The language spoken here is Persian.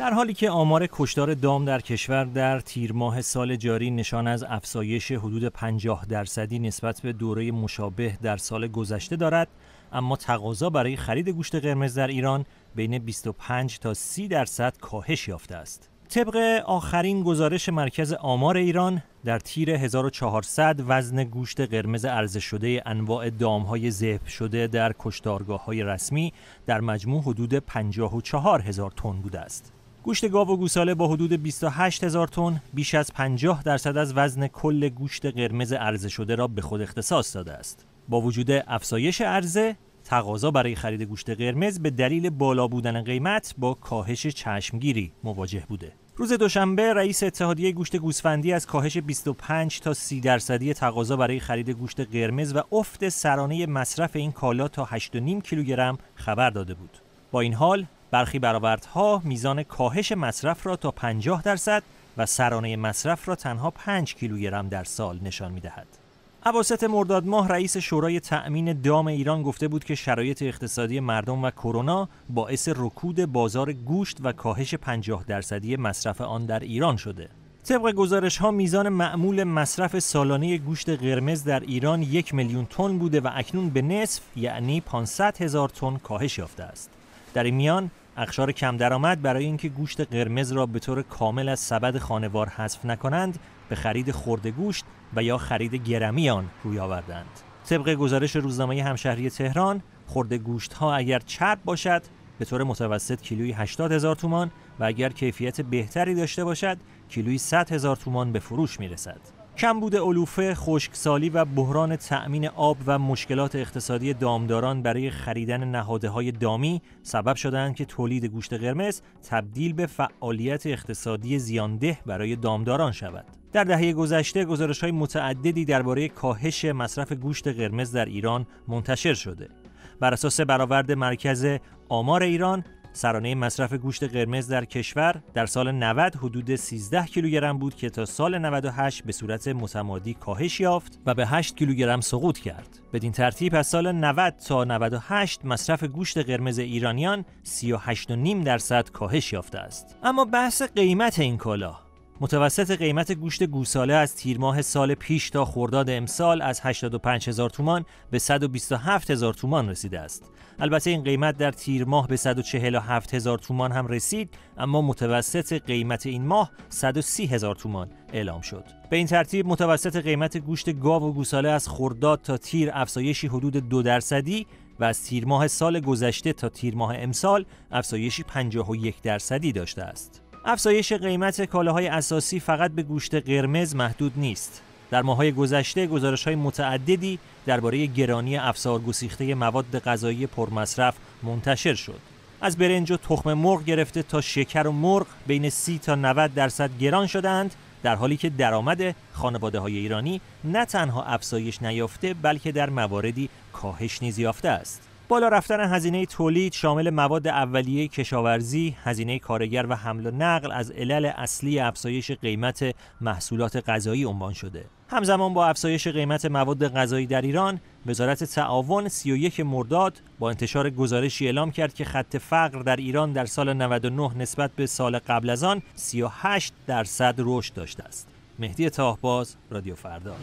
در حالی که آمار کشدار دام در کشور در تیر ماه سال جاری نشان از افزایش حدود 50 درصدی نسبت به دوره مشابه در سال گذشته دارد اما تقاضا برای خرید گوشت قرمز در ایران بین 25 تا 30 درصد کاهش یافته است طبق آخرین گزارش مرکز آمار ایران در تیر 1400 وزن گوشت قرمز عرضه شده انواع دامهای ذبح شده در کشتارگاه های رسمی در مجموع حدود 54 هزار تن بوده است. گوشت گاو و گوساله با حدود 28 هزار تن بیش از 50 درصد از وزن کل گوشت قرمز عرضه شده را به خود اختصاص داده است. با وجود افزایش عرضه، تقاضا برای خرید گوشت قرمز به دلیل بالا بودن قیمت با کاهش چشمگیری مواجه بوده. روز دوشنبه رئیس اتحادیه گوشت گوسفندی از کاهش 25 تا 30 درصدی تقاضا برای خرید گوشت قرمز و افت سرانه مصرف این کالا تا 8.5 کیلوگرم خبر داده بود. با این حال برخی برآوردها میزان کاهش مصرف را تا 50 درصد و سرانه مصرف را تنها 5 کیلوگرم در سال نشان می‌دهد. عواسط مرداد ماه رئیس شورای تأمین دام ایران گفته بود که شرایط اقتصادی مردم و کرونا باعث رکود بازار گوشت و کاهش 50 درصدی مصرف آن در ایران شده. طبق گزارش ها میزان معمول مصرف سالانه گوشت قرمز در ایران یک میلیون تن بوده و اکنون به نصف یعنی 500 هزار تن کاهش یافته است. در این میان اخشار کم درآمد برای اینکه گوشت قرمز را به طور کامل از سبد خانوار حذف نکنند به خرید خورده گوشت و یا خرید گرمی آن روی آوردند طبق گزارش روزنامه همشهری تهران خورده گوشت ها اگر چرب باشد به طور متوسط کیلویی 80 هزار تومان و اگر کیفیت بهتری داشته باشد کیلویی 100 هزار تومان به فروش می رسد. کمبود علوفه، خشکسالی و بحران تأمین آب و مشکلات اقتصادی دامداران برای خریدن نهاده های دامی سبب شدند که تولید گوشت قرمز تبدیل به فعالیت اقتصادی زیانده برای دامداران شود. در دهه گذشته گزارش های متعددی درباره کاهش مصرف گوشت قرمز در ایران منتشر شده. بر اساس برآورد مرکز آمار ایران سرانه مصرف گوشت قرمز در کشور در سال 90 حدود 13 کیلوگرم بود که تا سال 98 به صورت متمادی کاهش یافت و به 8 کیلوگرم سقوط کرد. بدین ترتیب از سال 90 تا 98 مصرف گوشت قرمز ایرانیان 38.5 درصد کاهش یافته است. اما بحث قیمت این کالا متوسط قیمت گوشت گوساله از تیر ماه سال پیش تا خرداد امسال از 85 هزار تومان به 127 هزار تومان رسیده است. البته این قیمت در تیر ماه به 147 هزار تومان هم رسید اما متوسط قیمت این ماه 130 هزار تومان اعلام شد. به این ترتیب متوسط قیمت گوشت گاو و گوساله از خورداد تا تیر افزایشی حدود دو درصدی و از تیر ماه سال گذشته تا تیر ماه امسال افزایشی 51 درصدی داشته است. افزایش قیمت کالاهای اساسی فقط به گوشت قرمز محدود نیست. در ماهای گذشته گزارش های متعددی درباره گرانی افسار گسیخته مواد غذایی پرمصرف منتشر شد. از برنج و تخم مرغ گرفته تا شکر و مرغ بین 30 تا 90 درصد گران شدند در حالی که درآمد خانواده های ایرانی نه تنها افزایش نیافته بلکه در مواردی کاهش نیز یافته است. بالا رفتن هزینه تولید شامل مواد اولیه کشاورزی، هزینه کارگر و حمل و نقل از علل اصلی افزایش قیمت محصولات غذایی عنوان شده. همزمان با افزایش قیمت مواد غذایی در ایران، وزارت تعاون 31 مرداد با انتشار گزارشی اعلام کرد که خط فقر در ایران در سال 99 نسبت به سال قبل از آن 38 درصد رشد داشته است. مهدی تاهباز، رادیو فردا.